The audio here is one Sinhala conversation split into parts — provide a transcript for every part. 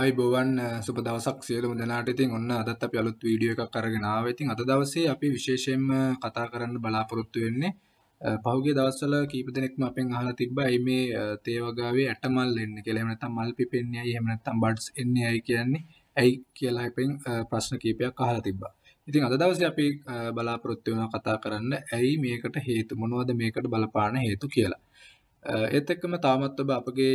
අයිබෝවන් eh, සුප දවසක් සියලුම දෙනාට ඉතින් ඔන්න අදත් අපි අලුත් වීඩියෝ එකක් අරගෙන ආවා. ඉතින් අද දවසේ අපි විශේෂයෙන්ම කතා කරන්න බලාපොරොත්තු වෙන්නේ eh, පහුගිය දවස්වල කීප දෙනෙක්ම අපෙන් අහලා තිබ්බා මේ eh, තේ වගාවේ ඇටමල් එන්නේ කියලා. එහෙම නැත්නම් මල් පිපෙන්නේ ඇයි? එහෙම නැත්නම් බඩ්ස් එන්නේ ඇයි කියන්නේ ඇයි කියලා අපෙන් ප්‍රශ්න කීපයක් අහලා තිබ්බා. ඉතින් අද දවසේ අපි බලාපොරොත්තු වෙනවා කතා කරන්න ඇයි මේකට හේතු මොනවද මේකට බලපාන හේතු කියලා. ඒත් එක්කම තාමත් ඔබ අපගේ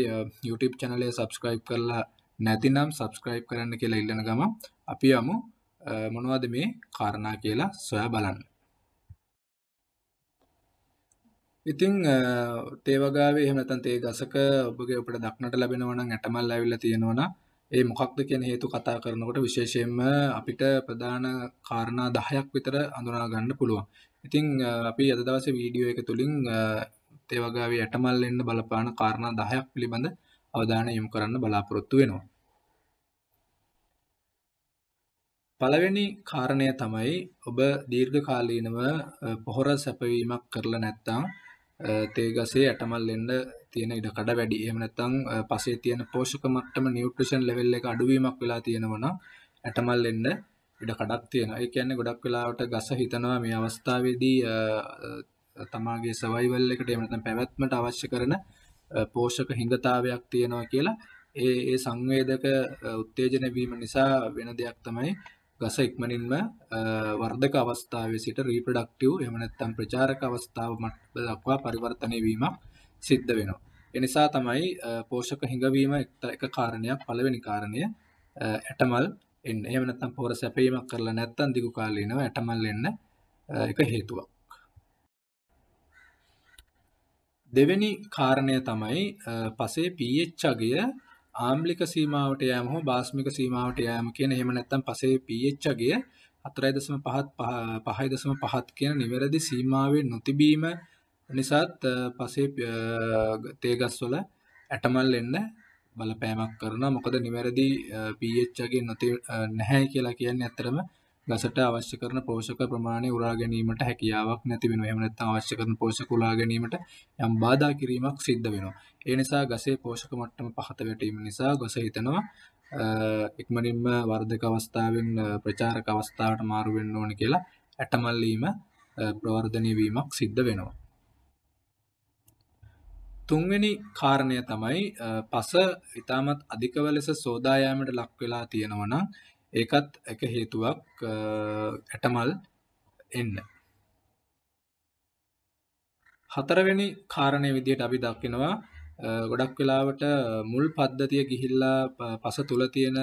YouTube channel එක subscribe කරලා නැතිනම් සබස්ක්‍රයිබ් කරන්න කියලා ඉල්ලන ගම අපි යමු මොනවද මේ කාරණා කියලා සොයා බලන්න ඉතිං තේවගාවේ හමතන් තේ ගසක ඔබගේ ඔපට දක්නට ලැබෙනවන ඇටමල් ඇවිල්ල තියෙනවන ඒ මොකක්ද කියන හේතු කතා කරනකොට විශේෂයෙන්ම අපිට ප්‍රධාන කාරණා දහයක් විතර අඳුනා ගන්න පුළුවන් ඉතිං අපි අදදවස වීඩියෝ එක තුළින් තේවගාවේ ඇටමල් එන්න බලපාන කාරණා දහයක් පිළිබඳ අවධානය යොමු කරන්න බලාපොරොත්තු වෙනවා. පළවෙනි කාරණය තමයි ඔබ දීර්ඝකාලීනව පොහොර සැපවීමක් කරලා නැත්නම් තේ ගසේ ඇටමල් එන්න තියෙන ඉඩ කඩ වැඩි. එහෙම නැත්නම් පසේ තියෙන පෝෂක මට්ටම නියුට්‍රිෂන් ලෙවල් එක අඩුවීමක් වෙලා තියෙනවා නම් ඇටමල් එන්න ඉඩ කඩක් තියෙනවා. ඒ කියන්නේ ගොඩක් වෙලාවට ගස හිතනවා මේ අවස්ථාවේදී තමාගේ සර්වයිවල් එකට එහෙම නැත්නම් පැවැත්මට අවශ්‍ය කරන පෝෂක හිඟතාවයක් තියෙනවා කියලා ඒ ඒ සංවේදක උත්තේජන වීම නිසා වෙන දෙයක් තමයි ගස ඉක්මනින්ම වර්ධක අවස්ථාවේ සිට රීප්‍රොඩක්ටිව් එහෙම නැත්නම් ප්‍රචාරක අවස්ථාව දක්වා පරිවර්තනය වීමක් සිද්ධ වෙනවා. ඒ නිසා තමයි පෝෂක හිඟවීම එක කාරණයක් පළවෙනි කාරණය ඇටමල් එන්න. එහෙම නැත්නම් පොර සැපීමක් කරලා නැත්නම් දිගු කාලීනව ඇටමල් එන්න එක හේතුවක්. දෙවැනි කාරණය තමයි පසේ පH අගය ආම්ලික සීමාවට යෑම හෝ බාස්මික සීමාවට යෑම කියන එහෙම නැත්නම් පසේ pH අගය 4.5ත් 5.5ත් කියන නිවැරදි සීමාවේ නොතිබීම නිසාත් පසේ තේගස්වල ඇටමල් එන්න බලපෑමක් කරනවා. මොකද නිවැරදි pH අගය නැහැයි කියලා කියන්නේ ඇත්තරම ගසට අවශ්‍ය කරන පෝෂක ප්‍රමාණය උරා ගැනීමට හැකියාවක් නැති වෙනවා. එහෙම නැත්නම් අවශ්‍ය කරන පෝෂක උරා ගැනීමට යම් බාධා කිරීමක් සිද්ධ වෙනවා. ඒ නිසා ගසේ පෝෂක මට්ටම පහත වැටීම නිසා ගස හිතනවා ඉක්මනින්ම වර්ධක අවස්ථාවෙන් ප්‍රචාරක අවස්ථාවට මාරු වෙන්න ඕන කියලා ඇටමල්ලීම ප්‍රවර්ධනය වීමක් සිද්ධ වෙනවා. තුන්වෙනි කාරණය තමයි පස ඉතාමත් අධිකව ලෙස සෝදායාමට ලක් වෙලා තියෙනවා නම් ඒකත් එක හේතුවක් ඇටමල් එන්න හතරවෙනි කාරණය විදියට අපි දක්කිනවා ගොඩක් වෙලාවට මුල් පද්ධතිය ගිහිල්ලා පස තුළ තියෙන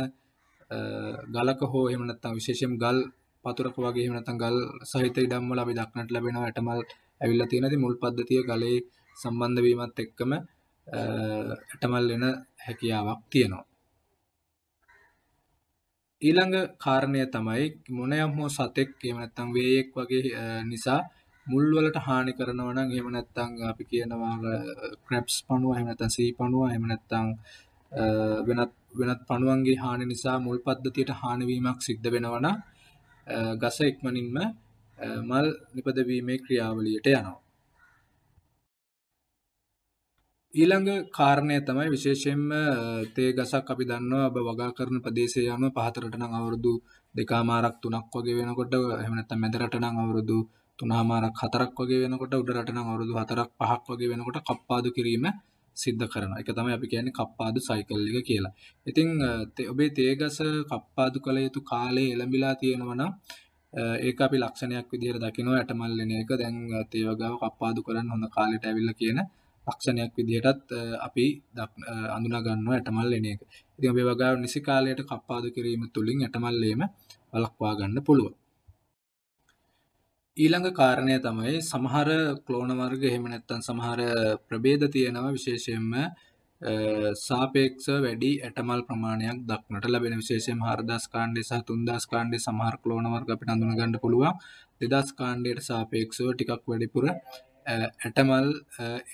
ගලක හෝ එමනත්තම් විශේෂම් ගල් පතුරක වගේ එමනතම් ගල් සහිත ඉඩම්වල අපි දක්නට ලැබෙනවා ඇටමල් ඇවිල්ලා තියෙනදී මුල් පද්ධතිය ගලේ සම්බන්ධ වීමත් එක්කම ඇටමල් එන හැකියාවක් තියෙනවා ඊළඟ කාරණය තමයි මොනයම් හෝ සතෙක් එහෙම නැත්නම් වේයෙක් වගේ නිසා මුල් වලට හානි කරනවා නම් එහෙම නැත්නම් අපි කියනවා ක්‍රැප්ස් පණුව එහෙම නැත්නම් සී පණුව එහෙම නැත්නම් වෙනත් වෙනත් පණුවන්ගේ හානි නිසා මුල් පද්ධතියට හානි වීමක් සිද්ධ වෙනවා නම් ගස ඉක්මනින්ම මල් නිපදවීමේ ක්‍රියාවලියට යනවා. ඊළඟ කාරණය තමයි විශේෂයෙන්ම තේ ගසක් අපි දන්නවා ඔබ වගා කරන ප්‍රදේශයේ යන පහතරට නම් අවුරුදු දෙකමාරක් තුනක් වගේ වෙනකොට එහෙම නැත්නම් මැදරට නම් අවුරුදු තුනමාරක් හතරක් වගේ වෙනකොට උඩරට නම් අවුරුදු හතරක් පහක් වගේ වෙනකොට කප්පාදු කිරීම සිද්ධ කරනවා. ඒක තමයි අපි කියන්නේ කප්පාදු සයිකල් එක කියලා. ඉතින් ඔබේ තේගස කප්පාදු කළ යුතු කාලේ එළඹිලා තියෙනවා නම් ඒක අපි ලක්ෂණයක් විදිහට දකිනවා ඇටමල් වෙන එක. දැන් තේ වගාව කප්පාදු කරන්න හොඳ කාලයට ඇවිල්ලා කියන ලක්ෂණයක් විදිහටත් අපි අඳුනා ගන්නවා ඇටමල් එන එක. ඉතින් ඔබේ වගාව නිසි කාලයට කප්පාදු කිරීම තුළින් ඇටමල්ලේම වළක්වා ගන්න පුළුවන්. ඊළඟ කාරණය තමයි සමහර ක්ලෝන වර්ග එහෙම නැත්නම් සමහර ප්‍රභේද තියෙනවා විශේෂයෙන්ම සාපේක්ෂ වැඩි ඇටමල් ප්‍රමාණයක් දක්නට ලැබෙන විශේෂයෙන් හාරදස් කාණ්ඩය සහ තුන්දස් කාණ්ඩේ සමහර ක්ලෝන වර්ග අපිට අඳුනගන්න පුළුවන් දෙදස් කාණ්ඩයට සාපේක්ෂව ටිකක් වැඩිපුර ඇටමල්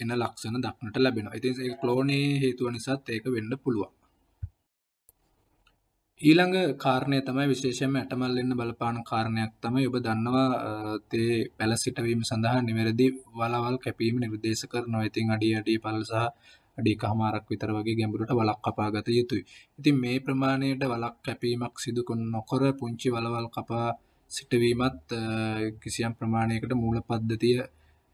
එන ලක්ෂණ දක්නට ලැබෙන ඉතින් ඒ කලෝනේ හේතුව නිසාත් ඒක වෙන්න පුළුවන් ඊළඟ කාරණය තමයි විශේෂම ඇටමල් එන්න බලපාන කාරණයක් තමයි ඔබ දන්නවා තේ පැල සිටවීම සඳහා නිවැරදි වලවල් කැපීම නිර්දේශ කරනවා ඉතින් අඩි අඩිය පල්සා අඩික හමාරක් විතර වගේ ගැඹුරට වලක් කපාගත යුතුයි. ඉතින් මේ ප්‍රමාණයට වලක් කැපීමක් සිදු නොකර පුංචි වලවල් කපා සිටවීමත් කිසියම් ප්‍රමාණයකට මූල පද්ධතිය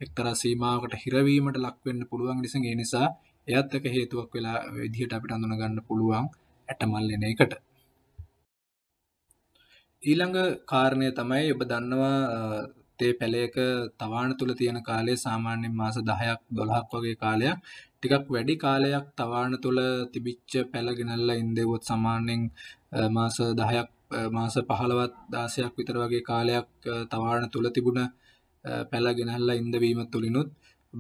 එක්තර සීමාවකට හිරවීමට ලක්වෙන්න පුළුවන් නිසා ඒ නිසා එයත් එක හේතුවක් වෙලා විදිහට අපිට අඳුන ගන්න පුළුවන් ඇටමල් එන එකට. ඊළඟ කාරණය තමයි ඔබ දන්නවා තේ පැලයක තවාන තුළ තියෙන කාලය සාමාන්‍යයෙන් මාස 10ක් 12ක් වගේ කාලයක් ටිකක් වැඩි කාලයක් තවාන තුළ තිබිච්ච පැල ගෙනල්ලා ඉඳෙවොත් සාමාන්‍යයෙන් මාස 10ක් මාස 15ක් 16ක් විතර වගේ කාලයක් තවාන තුළ තිබුණ පැළගෙනල්ලා ඉන්දවීම තුළිනුත්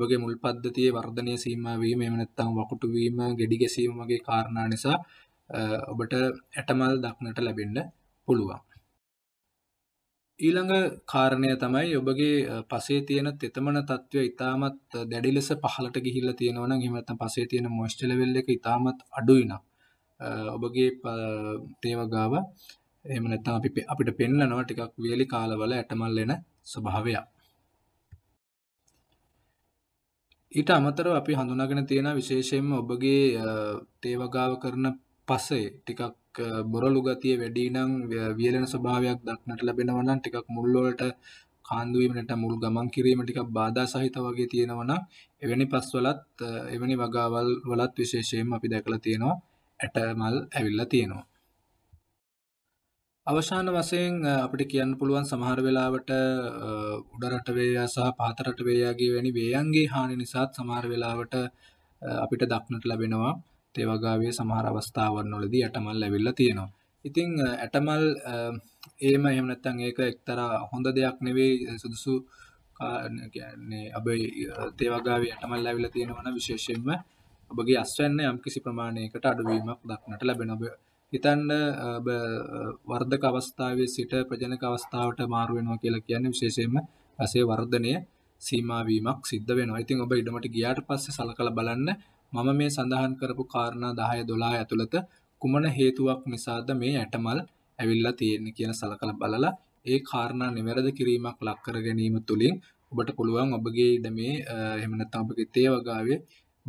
ඔබගේ මුල් පද්ධතියේ වර්ධනය සීමාවීම එම නැත්තම් වකුටුවීම ගෙඩි ගැසීම වගේ කාරණා නිසා ඔබට ඇටමල් දක්නට ලැබෙන්න පුළුවන්. ඊළඟ කාරණය තමයි ඔබගේ පසේ තියෙන තෙතමන තත්ත්වය ඉතාමත් දැඩි ලෙස පහලට ගිහිල්ලා තියෙනවා නම් එහෙම නැත්නම් පසේ තියෙන මොයිස්චර් ලෙවල් එක ඉතාමත් අඩුයි නම් ඔබගේ තේව ගාව එහෙම නැත්නම් අපි අපිට පෙන්නනවා ටිකක් වියලි කාලවල ඇටමල් එන ස්වභාවයක්. ඊට අමතරව අපි හඳුනාගෙන තියෙන විශේෂයෙන්ම ඔබගේ තේවගාව කරන පස්සේ ටිකක් බොරලු ගතිය වැඩි නම් වියලෙන ස්වභාවයක් දක්නට ලැබෙනවා නම් ටිකක් මුල් වලට කාන්දු වීමට මුල් ගමන් කිරීම ටිකක් බාධා සහිත වගේ තියෙනවා නම් එවැනි පස් වලත් එවැනි වගාවල් වලත් විශේෂයෙන්ම අපි දැකලා තියෙනවා ඇටමල් ඇවිල්ලා තියෙනවා අවශාන වසයෙන් අපට කියන්න පුළුවන් සමහර වෙලාවට උඩරටවේයා සහ පාතරටවේයාගේ වැනි වේයන්ගේ හානි නිසාත් සමහර වෙලාවට අපිට දක්නට ලැබෙනවා තේවගාවේ සමහර අවස්ථාවන් නොලදී ඇටමල් ලැවිල්ල තියෙනවා. ඉතිං ඇටමල් ඒම එමනත්තන් ඒක එක්තර හොඳ දෙයක් නෙවෙයි සුදුසු කියන්නේ අබ තේවගාවේ ඇටමල් ලැවිල තියෙනවන විශේෂයෙන්ම ඔබගේ අස්වන්න යම් කිසි ප්‍රමාණයකට අඩුවීමක් දක්නට ලැබෙනබ හිතන්න වර්ධක අවස්ථාවේ සිට ප්‍රජනක අවස්ථාවට මාරු වෙනවා කියලා කියන්නේ විශේෂයෙන්ම ඇසේ වර්ධනය සීමා වීමක් සිද්ධ වෙනවා. ඉතින් ඔබ ඊඩමට ගියාට පස්සේ සලකලා බලන්න මම මේ සඳහන් කරපු කාරණා 10 12 ඇතුළත කුමන හේතුවක් නිසාද මේ ඇටමල් ඇවිල්ලා තියෙන්නේ කියන සලකලා බලලා ඒ කාරණා නිවැරදි කිරීමක් ලක් කර ගැනීම තුලින් ඔබට පුළුවන් ඔබගේ ඉඩමේ එහෙම නැත්නම් ඔබගේ තේ වගාවේ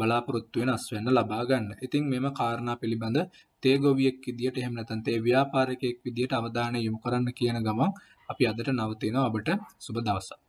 බලාපොරොත්තු වෙනස් වෙන්න ලබා ගන්න. ඉතින් මෙම කාරණා පිළිබඳ තේගොවියෙක් විදියට එහෙම නැත්නම් තේ ව්‍යාපාරිකයෙක් විදියට අවධානය යොමු කරන්න කියන ගමන් අපි අදට නවතිනවා ඔබට සුබ දවසක්.